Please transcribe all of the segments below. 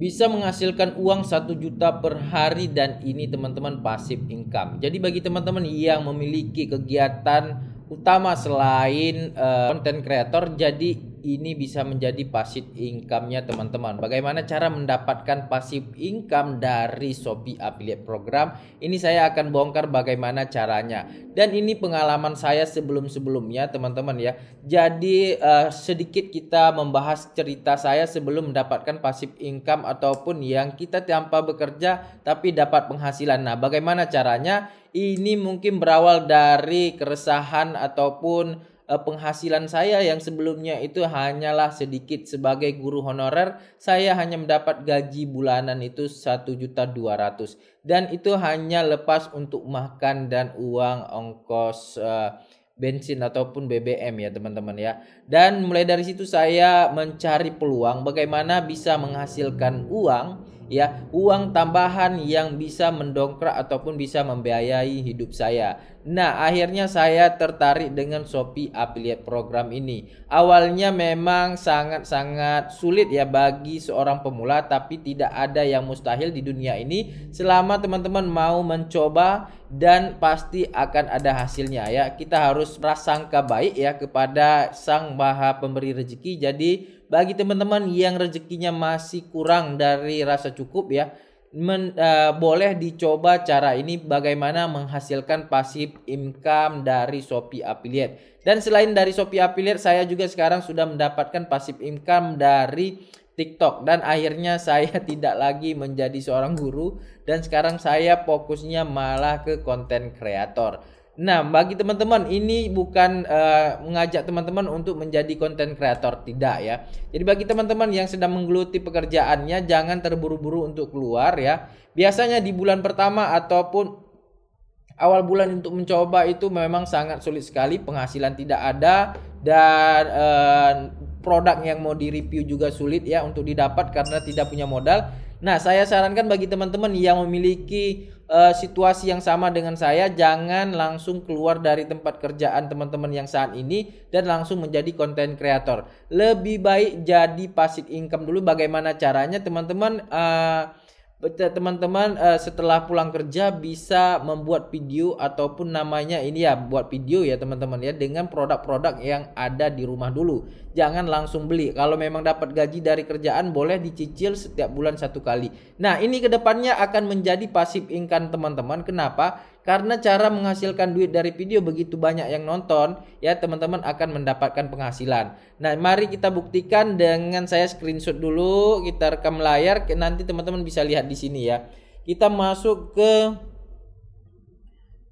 bisa menghasilkan uang 1 juta per hari dan ini teman-teman pasif income. Jadi bagi teman-teman yang memiliki kegiatan utama selain konten eh, uh, creator jadi ini bisa menjadi pasif income-nya teman-teman. Bagaimana cara mendapatkan pasif income dari Shopee Affiliate Program? Ini saya akan bongkar bagaimana caranya. Dan ini pengalaman saya sebelum-sebelumnya teman-teman ya. Jadi uh, sedikit kita membahas cerita saya sebelum mendapatkan pasif income ataupun yang kita tanpa bekerja tapi dapat penghasilan. Nah, bagaimana caranya? Ini mungkin berawal dari keresahan ataupun Eh, penghasilan saya yang sebelumnya itu hanyalah sedikit sebagai guru honorer saya hanya mendapat gaji bulanan itu satu juta dua ratus dan itu hanya lepas untuk makan dan uang ongkos uh, bensin ataupun BBM ya teman-teman ya. Dan mulai dari situ saya mencari peluang bagaimana bisa menghasilkan uang ya uang tambahan yang bisa mendongkrak ataupun bisa membiayai hidup saya. Nah, akhirnya saya tertarik dengan Shopee Affiliate Program ini. Awalnya memang sangat-sangat sulit ya bagi seorang pemula, tapi tidak ada yang mustahil di dunia ini selama teman-teman mau mencoba dan pasti akan ada hasilnya ya. Kita harus prasangka baik ya kepada Sang Maha Pemberi Rezeki. Jadi bagi teman-teman yang rezekinya masih kurang dari rasa cukup ya, men, uh, boleh dicoba cara ini bagaimana menghasilkan pasif income dari Shopee Affiliate. Dan selain dari Shopee Affiliate, saya juga sekarang sudah mendapatkan pasif income dari TikTok dan akhirnya saya tidak lagi menjadi seorang guru dan sekarang saya fokusnya malah ke konten kreator. Nah, bagi teman-teman ini bukan uh, mengajak teman-teman untuk menjadi konten kreator tidak ya. Jadi bagi teman-teman yang sedang menggeluti pekerjaannya jangan terburu-buru untuk keluar ya. Biasanya di bulan pertama ataupun awal bulan untuk mencoba itu memang sangat sulit sekali, penghasilan tidak ada dan uh, produk yang mau direview juga sulit ya untuk didapat karena tidak punya modal. Nah, saya sarankan bagi teman-teman yang memiliki uh, situasi yang sama dengan saya, jangan langsung keluar dari tempat kerjaan teman-teman yang saat ini dan langsung menjadi konten kreator. Lebih baik jadi passive income dulu. Bagaimana caranya, teman-teman? Uh, teman-teman uh, setelah pulang kerja bisa membuat video ataupun namanya ini ya buat video ya teman-teman ya dengan produk-produk yang ada di rumah dulu jangan langsung beli kalau memang dapat gaji dari kerjaan boleh dicicil setiap bulan satu kali nah ini kedepannya akan menjadi pasif income teman-teman kenapa karena cara menghasilkan duit dari video begitu banyak yang nonton, ya teman-teman akan mendapatkan penghasilan. Nah, mari kita buktikan dengan saya screenshot dulu, kita rekam layar, nanti teman-teman bisa lihat di sini ya. Kita masuk ke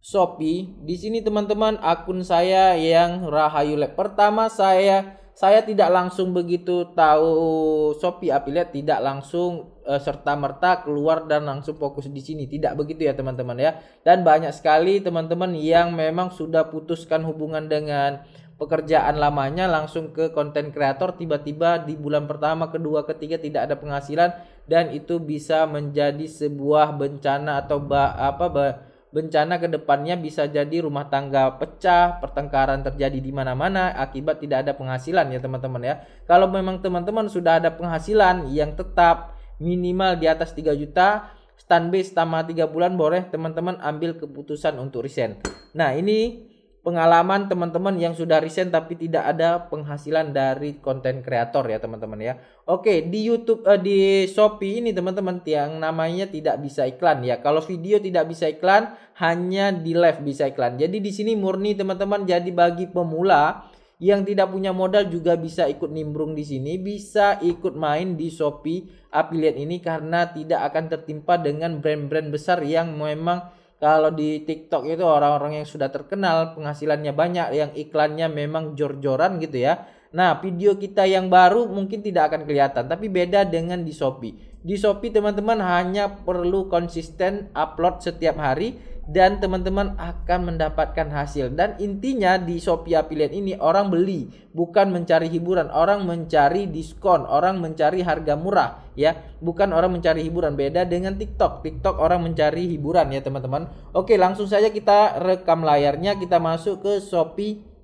Shopee. Di sini teman-teman akun saya yang Rahayu Lab pertama saya saya tidak langsung begitu tahu Shopee affiliate tidak langsung uh, eh, serta merta keluar dan langsung fokus di sini tidak begitu ya teman-teman ya dan banyak sekali teman-teman yang memang sudah putuskan hubungan dengan pekerjaan lamanya langsung ke konten kreator tiba-tiba di bulan pertama kedua ketiga tidak ada penghasilan dan itu bisa menjadi sebuah bencana atau apa ba bencana ke depannya bisa jadi rumah tangga pecah, pertengkaran terjadi di mana-mana akibat tidak ada penghasilan ya teman-teman ya. Kalau memang teman-teman sudah ada penghasilan yang tetap minimal di atas 3 juta, stand base selama 3 bulan boleh teman-teman ambil keputusan untuk resign. Nah ini pengalaman teman-teman yang sudah resign tapi tidak ada penghasilan dari konten kreator ya teman-teman ya. Oke, di YouTube eh, di Shopee ini teman-teman yang namanya tidak bisa iklan ya. Kalau video tidak bisa iklan, hanya di live bisa iklan. Jadi di sini murni teman-teman jadi bagi pemula yang tidak punya modal juga bisa ikut nimbrung di sini, bisa ikut main di Shopee affiliate ini karena tidak akan tertimpa dengan brand-brand besar yang memang kalau di TikTok itu orang-orang yang sudah terkenal penghasilannya banyak yang iklannya memang jor-joran gitu ya Nah, video kita yang baru mungkin tidak akan kelihatan, tapi beda dengan di Shopee. Di Shopee teman-teman hanya perlu konsisten upload setiap hari dan teman-teman akan mendapatkan hasil. Dan intinya di Shopee Affiliate ini orang beli, bukan mencari hiburan, orang mencari diskon, orang mencari harga murah ya, bukan orang mencari hiburan. Beda dengan TikTok. TikTok orang mencari hiburan ya, teman-teman. Oke, langsung saja kita rekam layarnya, kita masuk ke Shopee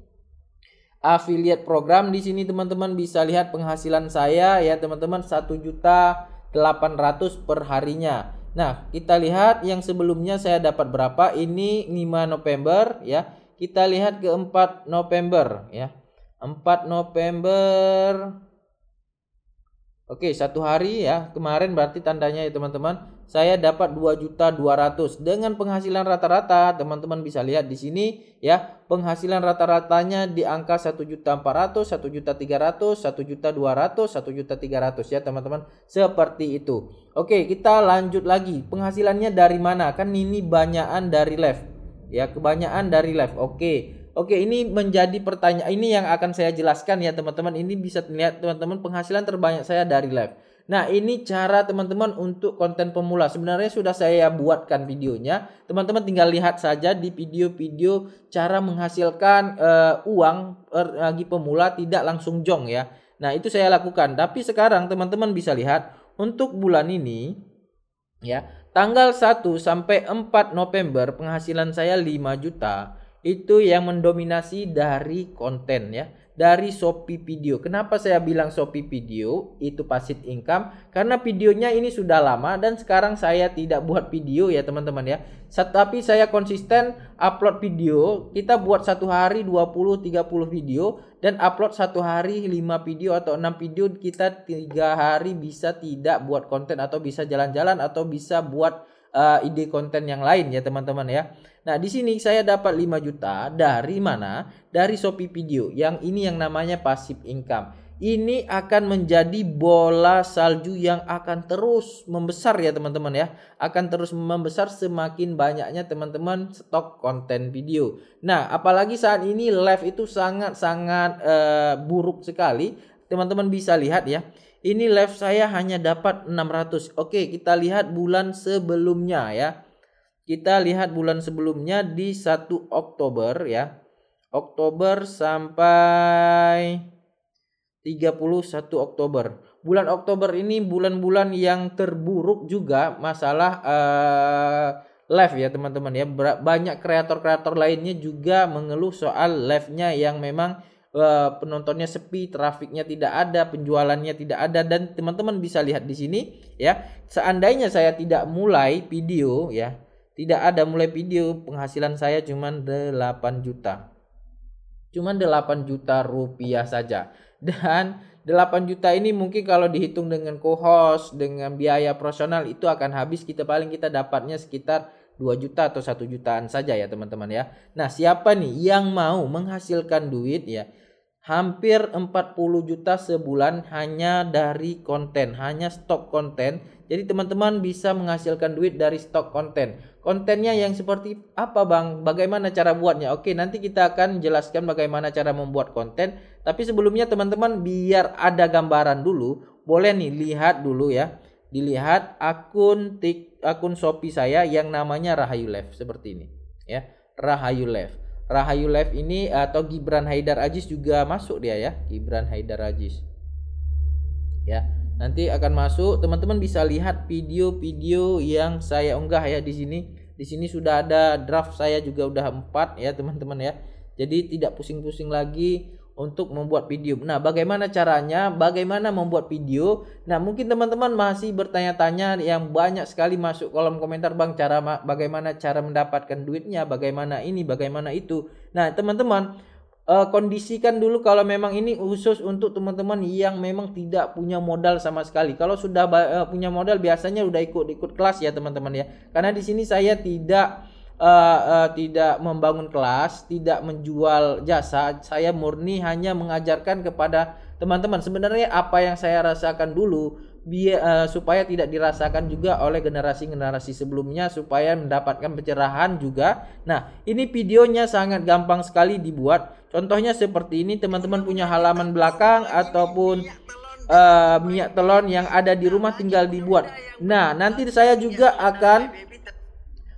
affiliate program di sini teman-teman bisa lihat penghasilan saya ya teman-teman 1 juta 800 per harinya. Nah, kita lihat yang sebelumnya saya dapat berapa? Ini 5 November ya. Kita lihat ke 4 November ya. 4 November Oke, satu hari ya. Kemarin berarti tandanya ya teman-teman, saya dapat 2.200 dengan penghasilan rata-rata. Teman-teman bisa lihat di sini ya, penghasilan rata-ratanya di angka 1.400, 1.300, 1.200, 1.300 ya teman-teman. Seperti itu. Oke, kita lanjut lagi. Penghasilannya dari mana? Kan ini banyakan dari left. Ya, kebanyakan dari left. Oke. Oke, ini menjadi pertanyaan ini yang akan saya jelaskan ya teman-teman. Ini bisa lihat teman-teman penghasilan terbanyak saya dari live. Nah, ini cara teman-teman untuk konten pemula. Sebenarnya sudah saya buatkan videonya. Teman-teman tinggal lihat saja di video-video cara menghasilkan uh, uang bagi pemula tidak langsung jong ya. Nah, itu saya lakukan. Tapi sekarang teman-teman bisa lihat untuk bulan ini ya, tanggal 1 sampai 4 November penghasilan saya 5 juta itu yang mendominasi dari konten ya dari Shopee Video. Kenapa saya bilang Shopee Video itu pasif income? Karena videonya ini sudah lama dan sekarang saya tidak buat video ya teman-teman ya. Tetapi saya konsisten upload video. Kita buat satu hari 20-30 video dan upload satu hari 5 video atau 6 video kita tiga hari bisa tidak buat konten atau bisa jalan-jalan atau bisa buat uh, ide konten yang lain ya teman-teman ya. Nah, di sini saya dapat 5 juta dari mana? Dari Shopee Video. Yang ini yang namanya passive income. Ini akan menjadi bola salju yang akan terus membesar ya teman-teman ya. Akan terus membesar semakin banyaknya teman-teman stok konten video. Nah, apalagi saat ini live itu sangat-sangat uh, buruk sekali. Teman-teman bisa lihat ya ini left saya hanya dapat 600. Oke, kita lihat bulan sebelumnya ya. Kita lihat bulan sebelumnya di 1 Oktober ya. Oktober sampai 31 Oktober. Bulan Oktober ini bulan-bulan yang terburuk juga masalah uh, live ya teman-teman ya. Banyak kreator-kreator lainnya juga mengeluh soal live-nya yang memang Eh, penontonnya sepi, trafiknya tidak ada, penjualannya tidak ada dan teman-teman bisa lihat di sini ya. Seandainya saya tidak mulai video ya, tidak ada mulai video, penghasilan saya cuma 8 juta. Cuman 8 juta rupiah saja. Dan 8 juta ini mungkin kalau dihitung dengan co-host, dengan biaya profesional itu akan habis kita paling kita dapatnya sekitar 2 juta atau satu jutaan saja ya teman-teman ya. Nah, siapa nih yang mau menghasilkan duit ya? hampir 40 juta sebulan hanya dari konten, hanya stok konten. Jadi teman-teman bisa menghasilkan duit dari stok konten. Kontennya yang seperti apa Bang? Bagaimana cara buatnya? Oke, nanti kita akan jelaskan bagaimana cara membuat konten. Tapi sebelumnya teman-teman biar ada gambaran dulu, boleh nih lihat dulu ya. Dilihat akun tik akun Shopee saya yang namanya Rahayu Live seperti ini ya. Rahayu Live. Rahayu Live ini atau Gibran Haidar Aziz juga masuk dia ya Gibran Haidar Aziz ya nanti akan masuk teman-teman bisa lihat video-video yang saya unggah ya di sini di sini sudah ada draft saya juga udah empat ya teman-teman ya jadi tidak pusing-pusing lagi untuk membuat video. Nah, bagaimana caranya? Bagaimana membuat video? Nah, mungkin teman-teman masih bertanya-tanya yang banyak sekali masuk kolom komentar, Bang, cara bagaimana cara mendapatkan duitnya, bagaimana ini, bagaimana itu. Nah, teman-teman, uh, kondisikan dulu kalau memang ini khusus untuk teman-teman yang memang tidak punya modal sama sekali. Kalau sudah uh, punya modal biasanya udah ikut-ikut kelas ya, teman-teman ya. Karena di sini saya tidak uh, uh, tidak membangun kelas, tidak menjual jasa. Saya murni hanya mengajarkan kepada teman-teman. Sebenarnya apa yang saya rasakan dulu biar uh, eh, supaya tidak dirasakan juga oleh generasi-generasi sebelumnya supaya mendapatkan pencerahan juga. Nah, ini videonya sangat gampang sekali dibuat. Contohnya seperti ini, teman-teman punya halaman belakang ataupun uh, minyak telon yang ada di rumah tinggal dibuat. Nah, nanti saya juga akan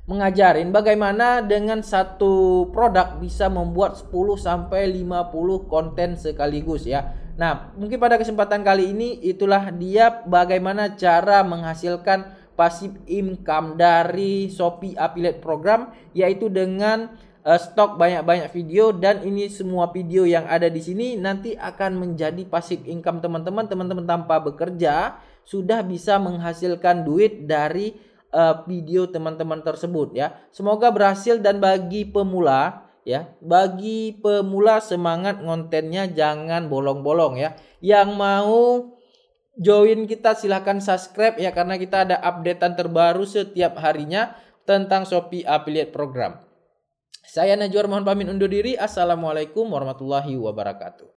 mengajarin bagaimana dengan satu produk bisa membuat 10 sampai 50 konten sekaligus ya. Nah, mungkin pada kesempatan kali ini itulah dia bagaimana cara menghasilkan passive income dari Shopee Affiliate Program yaitu dengan uh, stok banyak-banyak video dan ini semua video yang ada di sini nanti akan menjadi pasif income teman-teman. Teman-teman tanpa bekerja sudah bisa menghasilkan duit dari uh, video teman-teman tersebut ya. Semoga berhasil dan bagi pemula ya, bagi pemula semangat kontennya jangan bolong-bolong ya. Yang mau join kita silahkan subscribe ya karena kita ada updatean terbaru setiap harinya tentang Shopee Affiliate Program. Saya Najwar mohon pamit undur diri. Assalamualaikum warahmatullahi wabarakatuh.